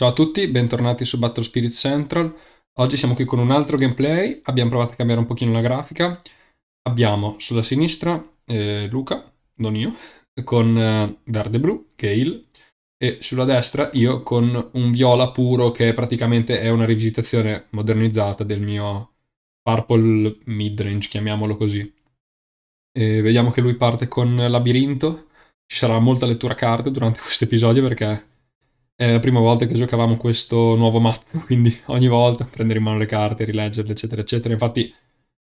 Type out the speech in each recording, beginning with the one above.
Ciao a tutti, bentornati su Battle Spirit Central. Oggi siamo qui con un altro gameplay, abbiamo provato a cambiare un pochino la grafica. Abbiamo sulla sinistra eh, Luca, non io, con eh, verde-blu, Gale, e sulla destra io con un viola puro che praticamente è una rivisitazione modernizzata del mio purple midrange, chiamiamolo così. E vediamo che lui parte con labirinto, ci sarà molta lettura card durante questo episodio perché è la prima volta che giocavamo questo nuovo mazzo, quindi ogni volta prendere in mano le carte, rileggerle, eccetera, eccetera. Infatti,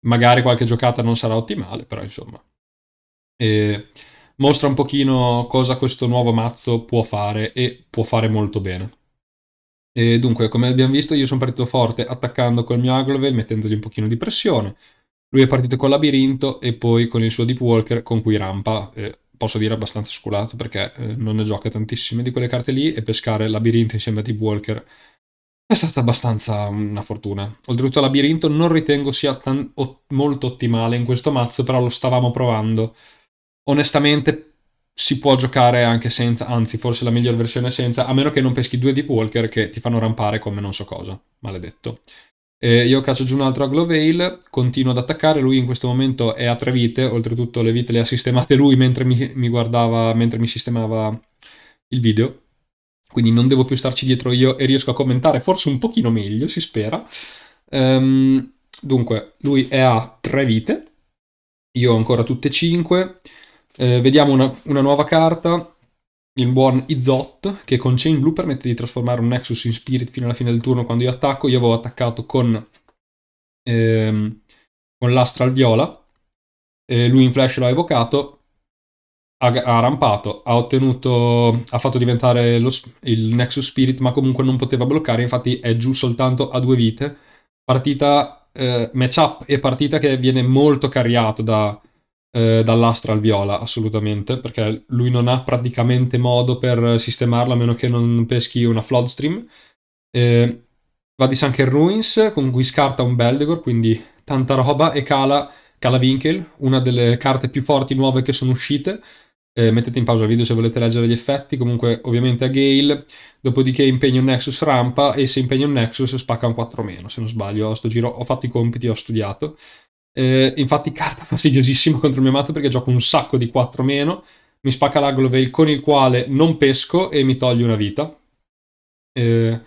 magari qualche giocata non sarà ottimale, però insomma. E mostra un pochino cosa questo nuovo mazzo può fare e può fare molto bene. E dunque, come abbiamo visto, io sono partito forte attaccando col mio Aglovel, mettendogli un pochino di pressione. Lui è partito col labirinto e poi con il suo Deep Walker con cui rampa, eh, posso dire abbastanza sculato perché eh, non ne gioca tantissime di quelle carte lì e pescare Labirinto insieme a Deep Walker è stata abbastanza mm, una fortuna. Oltretutto Labirinto non ritengo sia tan- o- molto ottimale in questo mazzo, però lo stavamo provando. Onestamente si può giocare anche senza, anzi forse la miglior versione senza, a meno che non peschi due Deep Walker che ti fanno rampare come non so cosa, maledetto. Eh, io caccio giù un altro Aglovale, continuo ad attaccare, lui in questo momento è a tre vite, oltretutto le vite le ha sistemate lui mentre mi, mi guardava, mentre mi sistemava il video. Quindi non devo più starci dietro io e riesco a commentare forse un pochino meglio, si spera. Um, dunque, lui è a tre vite, io ho ancora tutte e cinque. Eh, vediamo una, una nuova carta il buon Izot che con Chain Blue permette di trasformare un Nexus in Spirit fino alla fine del turno quando io attacco. Io avevo attaccato con, ehm, con l'Astral Viola, eh, lui in Flash l'ha evocato, ha, ha rampato, ha ottenuto, ha fatto diventare lo, il Nexus Spirit ma comunque non poteva bloccare, infatti è giù soltanto a due vite. Partita, eh, matchup e partita che viene molto cariato da eh, dall'astra al viola, assolutamente, perché lui non ha praticamente modo per sistemarlo a meno che non peschi una floodstream. Eh, va di Sunken Ruins, con cui scarta un Beldegor, quindi tanta roba, e cala, cala una delle carte più forti nuove che sono uscite. Eh, mettete in pausa il video se volete leggere gli effetti, comunque ovviamente a Gale, dopodiché impegno Nexus rampa e se impegno Nexus spacca un 4 meno, se non sbaglio, a sto giro ho fatto i compiti, ho studiato. Eh, infatti carta fastidiosissimo contro il mio mazzo perché gioco un sacco di 4 meno, mi spacca l'aglovale con il quale non pesco e mi toglie una vita. Eh,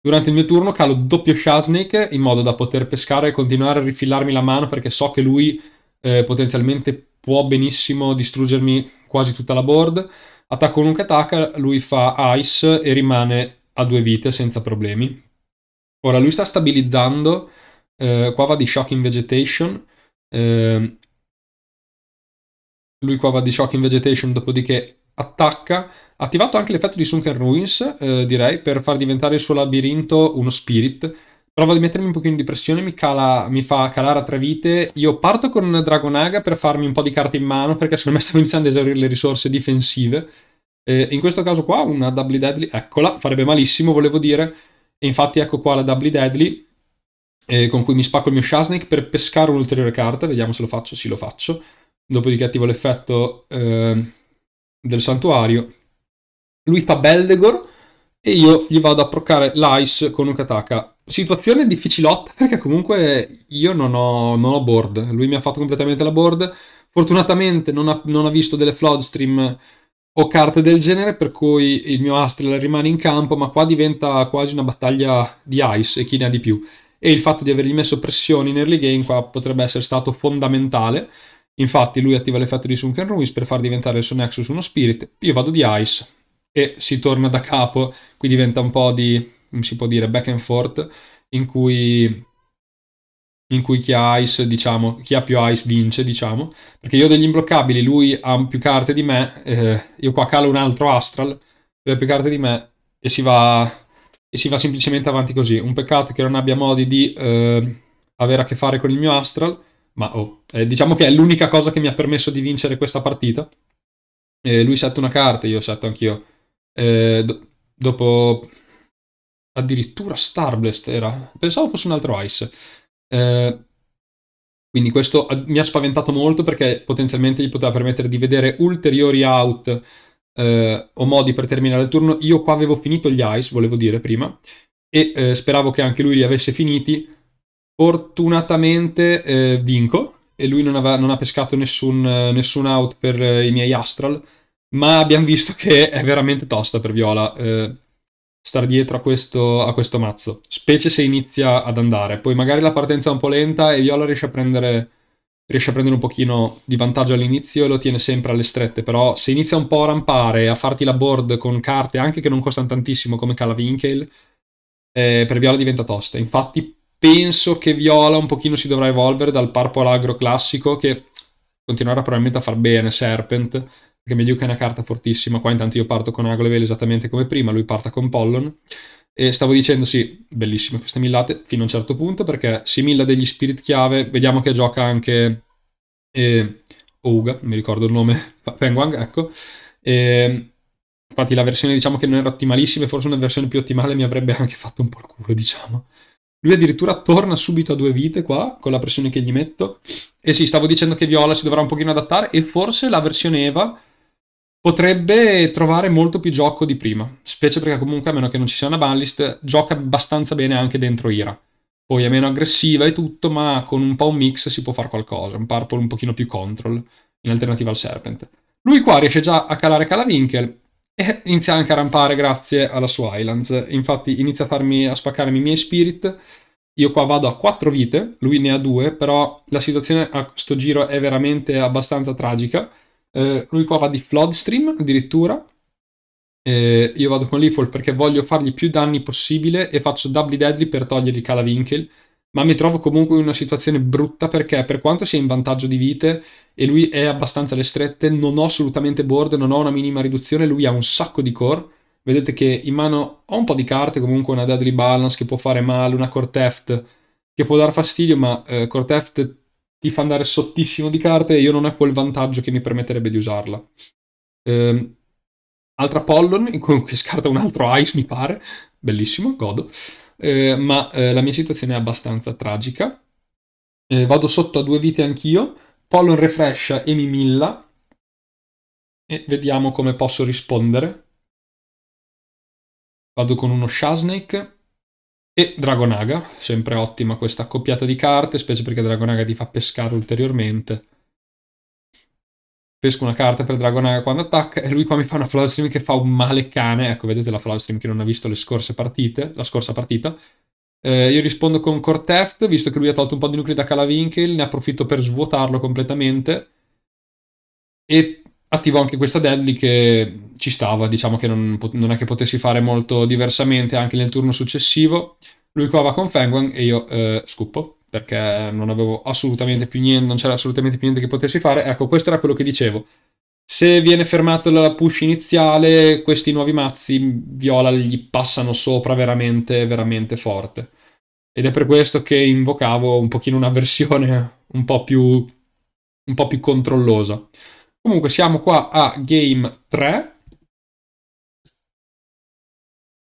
durante il mio turno calo doppio Shaznik in modo da poter pescare e continuare a rifillarmi la mano perché so che lui eh, potenzialmente può benissimo distruggermi quasi tutta la board. Attacco un attacca, lui fa Ice e rimane a due vite senza problemi. Ora lui sta stabilizzando eh, qua va di Shocking Vegetation, eh, lui qua va di Shocking Vegetation, dopodiché attacca, ha attivato anche l'effetto di Sunken Ruins, eh, direi, per far diventare il suo labirinto uno spirit, Provo di mettermi un pochino di pressione, mi, cala, mi, fa calare a tre vite. Io parto con Dragonaga per farmi un po' di carte in mano, perché secondo me stavo iniziando a esaurire le risorse difensive. Eh, in questo caso qua una Doubly Deadly, eccola, farebbe malissimo, volevo dire. E infatti ecco qua la Doubly Deadly, eh, con cui mi spacco il mio Shasnik per pescare un'ulteriore carta, vediamo se lo faccio, sì lo faccio, dopodiché attivo l'effetto eh, del santuario, lui fa Beldegor e io gli vado a proccare l'Ice con un Kataka. Situazione difficilotta perché comunque io non ho, non ho board, lui mi ha fatto completamente la board, fortunatamente non ha, non ha visto delle floodstream o carte del genere, per cui il mio Astral rimane in campo, ma qua diventa quasi una battaglia di ice e chi ne ha di più e il fatto di avergli messo pressioni in early game qua potrebbe essere stato fondamentale. Infatti lui attiva l'effetto di Sunken Ruins per far diventare il suo Nexus uno Spirit, io vado di Ice e si torna da capo, qui diventa un po' di, si può dire, back and forth, in cui, in cui chi, ha ice, diciamo, chi ha più Ice vince, diciamo, perché io ho degli imbloccabili, lui ha più carte di me, eh, io qua calo un altro Astral, lui ha più carte di me e si va e si va semplicemente avanti così. Un peccato che non abbia modi di eh, avere a che fare con il mio Astral, ma oh, eh, diciamo che è l'unica cosa che mi ha permesso di vincere questa partita. Eh, lui setta una carta, io setto anch'io. Do- dopo addirittura Starblast era, pensavo fosse un altro Ice. quindi questo mi ha spaventato molto perché potenzialmente gli poteva permettere di vedere ulteriori out eh, o modi per terminare il turno. Io qua avevo finito gli ice, volevo dire prima, e eh, speravo che anche lui li avesse finiti. Fortunatamente eh, vinco e lui non, aveva, non ha pescato nessun, eh, nessun out per eh, i miei astral, ma abbiamo visto che è veramente tosta per Viola eh, star dietro a questo, a questo mazzo, specie se inizia ad andare. Poi magari la partenza è un po' lenta e Viola riesce a prendere riesce a prendere un pochino di vantaggio all'inizio e lo tiene sempre alle strette, però se inizia un po' a rampare, a farti la board con carte anche che non costano tantissimo come Calavinkel, eh, per Viola diventa tosta. Infatti penso che Viola un pochino si dovrà evolvere dal Purple Agro classico che continuerà probabilmente a far bene Serpent, perché Mediuca è una carta fortissima, qua intanto io parto con Agro Level esattamente come prima, lui parta con Pollon, e stavo dicendo, sì, bellissime queste millate fino a un certo punto, perché si milla degli spirit chiave, vediamo che gioca anche eh, Ouga, mi ricordo il nome, Penguang, ecco. E, infatti la versione diciamo che non era ottimalissima, e forse una versione più ottimale mi avrebbe anche fatto un po' il culo, diciamo. Lui addirittura torna subito a due vite qua, con la pressione che gli metto. E sì, stavo dicendo che Viola si dovrà un pochino adattare, e forse la versione Eva potrebbe trovare molto più gioco di prima, specie perché comunque a meno che non ci sia una ballist, gioca abbastanza bene anche dentro Ira. Poi è meno aggressiva e tutto, ma con un po' un mix si può fare qualcosa, un purple un pochino più control, in alternativa al Serpent. Lui qua riesce già a calare Calavinkel e inizia anche a rampare grazie alla sua Islands, infatti inizia a, farmi, a spaccarmi i miei Spirit, io qua vado a 4 vite, lui ne ha 2, però la situazione a sto giro è veramente abbastanza tragica, eh, lui qua va di Floodstream addirittura. Eh, io vado con l'Ifol perché voglio fargli più danni possibile e faccio doubly deadly per togliergli Calavinkel. Ma mi trovo comunque in una situazione brutta perché per quanto sia in vantaggio di vite e lui è abbastanza alle strette, non ho assolutamente board, non ho una minima riduzione, lui ha un sacco di core. Vedete che in mano ho un po' di carte, comunque una deadly balance che può fare male, una core theft che può dar fastidio, ma eh, core theft ti fa andare sottissimo di carte e io non ho quel vantaggio che mi permetterebbe di usarla. Ehm, altra Pollon, in cui scarta un altro Ice, mi pare. Bellissimo, godo. Ehm, ma eh, la mia situazione è abbastanza tragica. Ehm, vado sotto a due vite anch'io. Pollon refrescia e mi milla. E vediamo come posso rispondere. Vado con uno Shasnake e Dragonaga, sempre ottima questa accoppiata di carte, specie perché Dragonaga ti fa pescare ulteriormente. Pesco una carta per Dragonaga quando attacca e lui qua mi fa una Floodstream che fa un male cane. Ecco, vedete la Floodstream che non ha visto le scorse partite, la scorsa partita. Eh, io rispondo con Corteft, visto che lui ha tolto un po' di nuclei da Calavinkel, ne approfitto per svuotarlo completamente. E attivo anche questa Deadly che ci stava, diciamo che non, non, è che potessi fare molto diversamente anche nel turno successivo. Lui qua va con Fenguang e io eh, scuppo perché non avevo assolutamente più niente, non c'era assolutamente più niente che potessi fare. Ecco, questo era quello che dicevo. Se viene fermato la push iniziale, questi nuovi mazzi viola gli passano sopra veramente, veramente forte. Ed è per questo che invocavo un pochino una versione un po' più, un po più controllosa. Comunque siamo qua a game 3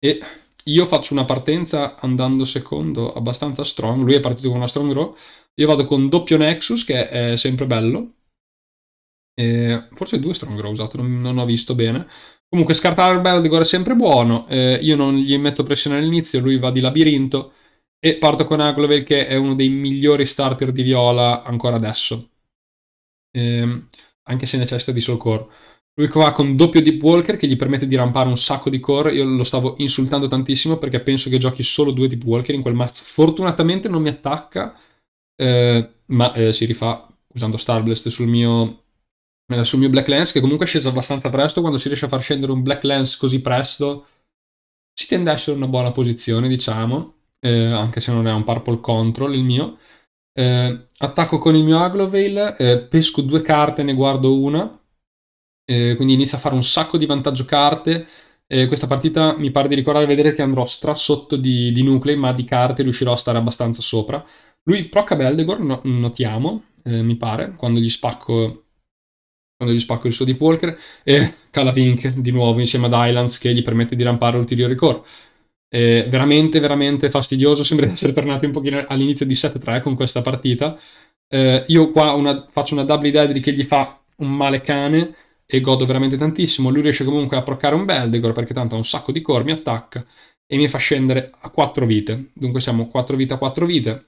e io faccio una partenza andando secondo abbastanza strong, lui è partito con una strong row, io vado con doppio Nexus che è sempre bello, e forse due strong ho usato, non, non, ho visto bene. Comunque scartare il Berdegor è sempre buono, eh, io non gli metto pressione all'inizio, lui va di labirinto e parto con Aglovel che è uno dei migliori starter di viola ancora adesso, eh, anche se necessita di soccorso. Lui qua con doppio Deep Walker che gli permette di rampare un sacco di core. Io lo stavo insultando tantissimo perché penso che giochi solo due Deep Walker in quel mazzo. Fortunatamente non mi attacca, eh, ma eh, si rifà usando Starblast sul mio, eh, sul mio Black Lens, che comunque è sceso abbastanza presto. Quando si riesce a far scendere un Black Lens così presto, si tende ad essere una buona posizione, diciamo, eh, anche se non è un Purple Control il mio. Eh, attacco con il mio Aglovale, eh, pesco due carte, e ne guardo una eh, quindi inizia a fare un sacco di vantaggio carte. Eh, questa partita mi pare di ricordare vedere che andrò strassotto di, di nuclei, ma di carte riuscirò a stare abbastanza sopra. Lui procca Beldegor, no, notiamo, eh, mi pare, quando gli spacco quando gli spacco il suo Deep Walker, e Calavink di nuovo insieme ad Islands che gli permette di rampare ulteriori core. Eh, veramente, veramente fastidioso, sembra di essere tornati un pochino all'inizio di 7-3 con questa partita. Eh, io qua una, faccio una double deadly che gli fa un male cane, e godo veramente tantissimo. Lui riesce comunque a proccare un Beldegor perché tanto ha un sacco di core, mi attacca e mi fa scendere a 4 vite. Dunque siamo 4 vite a 4 vite.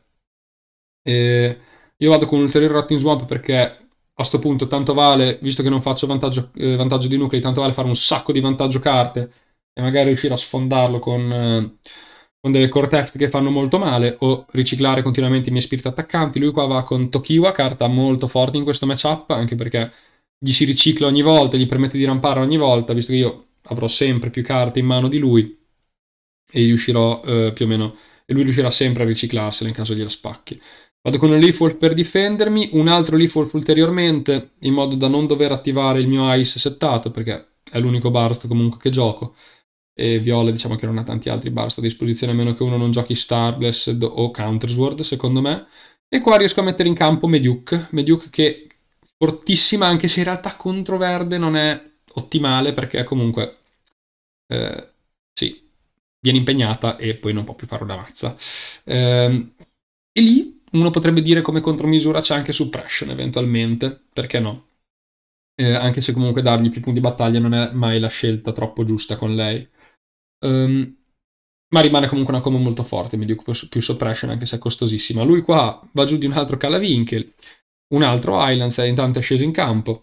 E io vado con un ulteriore Rotting Swamp perché a questo punto tanto vale, visto che non faccio vantaggio, eh, vantaggio, di nuclei, tanto vale fare un sacco di vantaggio carte e magari riuscire a sfondarlo con, eh, con delle Corteft che fanno molto male o riciclare continuamente i miei spiriti attaccanti. Lui qua va con Tokiwa, carta molto forte in questo matchup, anche perché gli si ricicla ogni volta, gli permette di rampare ogni volta, visto che io avrò sempre più carte in mano di lui e riuscirò eh, più o meno e lui riuscirà sempre a riciclarsela in caso gliela spacchi. Vado con un Leaf Wolf per difendermi, un altro Leaf Wolf ulteriormente, in modo da non dover attivare il mio Ice settato, perché è l'unico Barst comunque che gioco, e Viola diciamo che non ha tanti altri Barst a disposizione, a meno che uno non giochi Starblessed o Countersword, secondo me. E qua riesco a mettere in campo Mediuc, Mediuc che fortissima, anche se in realtà controverde non è ottimale perché comunque eh, sì, viene impegnata e poi non può più fare una mazza. Eh, e lì uno potrebbe dire come contromisura c'è anche suppression eventualmente, perché no? Eh, anche se comunque dargli più punti battaglia non è mai la scelta troppo giusta con lei. Um, ma rimane comunque una combo molto forte, mi dico più suppression anche se è costosissima. Lui qua va giù di un altro Calavinkel, un altro Islands è intanto è sceso in campo.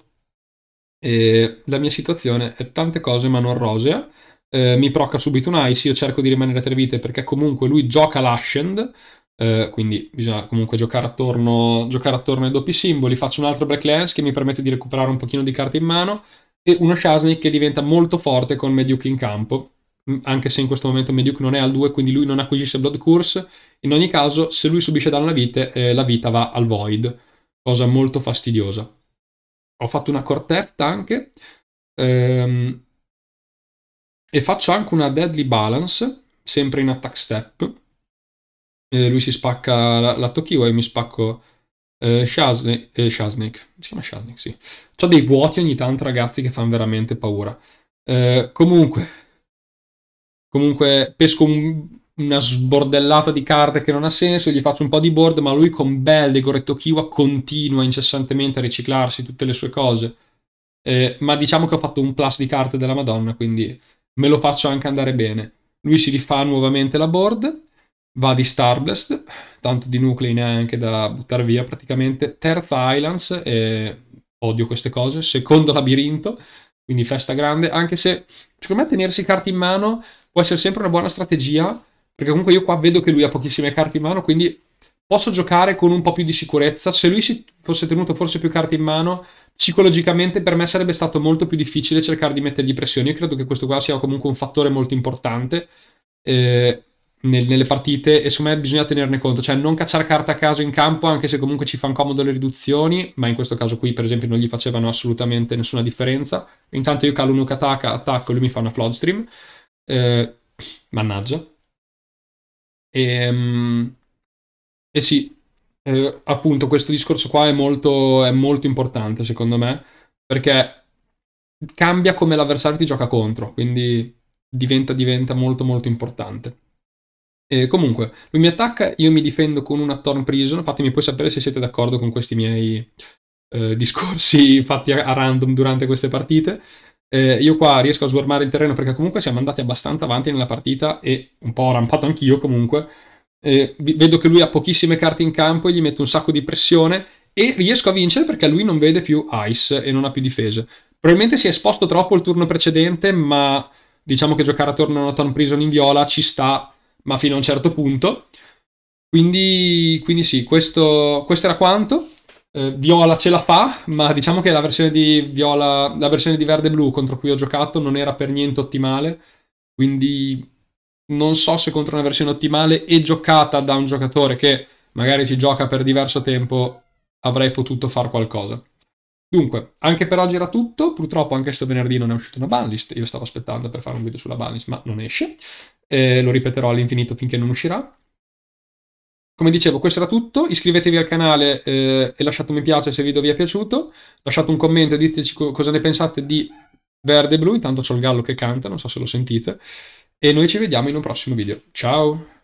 E la mia situazione è tante cose ma non rosea. Eh, mi proca subito un ice, io cerco di rimanere a tre vite perché comunque lui gioca l'Ashend, eh, quindi bisogna comunque giocare attorno, giocare attorno ai doppi simboli. Faccio un altro Black Lens che mi permette di recuperare un pochino di carte in mano e uno Shasnik che diventa molto forte con Meduke in campo, anche se in questo momento Meduke non è al 2, quindi lui non acquisisce Blood Curse. In ogni caso, se lui subisce danno alla vite, eh, la vita va al Void cosa molto fastidiosa. Ho fatto una quartetta anche ehm, e faccio anche una deadly balance, sempre in attack step. Eh, lui si spacca la, la Tokiwa e mi spacco eh, Shazne, eh, Si chiama Shaznik, sì. C'ho dei vuoti ogni tanto, ragazzi, che fanno veramente paura. Eh, comunque, comunque pesco un una sbordellata di carte che non ha senso, gli faccio un po' di board, ma lui con Bell di Goretto Kiwa continua incessantemente a riciclarsi tutte le sue cose. Eh, ma diciamo che ho fatto un plus di carte della Madonna, quindi me lo faccio anche andare bene. Lui si rifà nuovamente la board, va di Starblast, tanto di nuclei neanche da buttare via praticamente. Terza Islands, eh, odio queste cose. Secondo labirinto, quindi festa grande, anche se secondo me tenersi carte in mano può essere sempre una buona strategia perché comunque io qua vedo che lui ha pochissime carte in mano, quindi posso giocare con un po' più di sicurezza. Se lui si fosse tenuto forse più carte in mano, psicologicamente per me sarebbe stato molto più difficile cercare di mettergli pressione. Io credo che questo qua sia comunque un fattore molto importante. Eh, nelle partite e secondo me bisogna tenerne conto, cioè non cacciare carte a caso in campo anche se comunque ci fanno comodo le riduzioni, ma in questo caso qui per esempio non gli facevano assolutamente nessuna differenza. Intanto io calo un attacco e lui mi fa una flood stream. Eh, mannaggia. E, ehm, e eh sì, eh, appunto questo discorso qua è molto, è molto importante secondo me, perché cambia come l'avversario ti gioca contro, quindi diventa, diventa molto molto importante. E comunque, lui mi attacca, io mi difendo con una Torn Prison, fatemi poi sapere se siete d'accordo con questi miei eh, discorsi fatti a, a random durante queste partite. Eh, io qua riesco a swarmare il terreno perché comunque siamo andati abbastanza avanti nella partita e un po' rampato anch'io comunque. Eh, vedo che lui ha pochissime carte in campo e gli metto un sacco di pressione e riesco a vincere perché lui non vede più ice e non ha più difese. Probabilmente si è esposto troppo il turno precedente, ma diciamo che giocare attorno a una Ton Prison in viola ci sta, ma fino a un certo punto. Quindi, quindi sì, questo, questo era quanto eh, Viola ce la fa, ma diciamo che la versione di Viola, la versione di Verde Blu contro cui ho giocato non era per niente ottimale, quindi non so se contro una versione ottimale e giocata da un giocatore che magari ci gioca per diverso tempo avrei potuto fare qualcosa. Dunque, anche per oggi era tutto, purtroppo anche sto venerdì non è uscita una banlist, io stavo aspettando per fare un video sulla banlist ma non esce, eh, lo ripeterò all'infinito finché non uscirà. Come dicevo, questo era tutto. Iscrivetevi al canale eh, e lasciate un mi piace se il video vi è piaciuto. Lasciate un commento e diteci co cosa ne pensate di verde e blu. Intanto c'ho il gallo che canta, non so se lo sentite. E noi ci vediamo in un prossimo video. Ciao!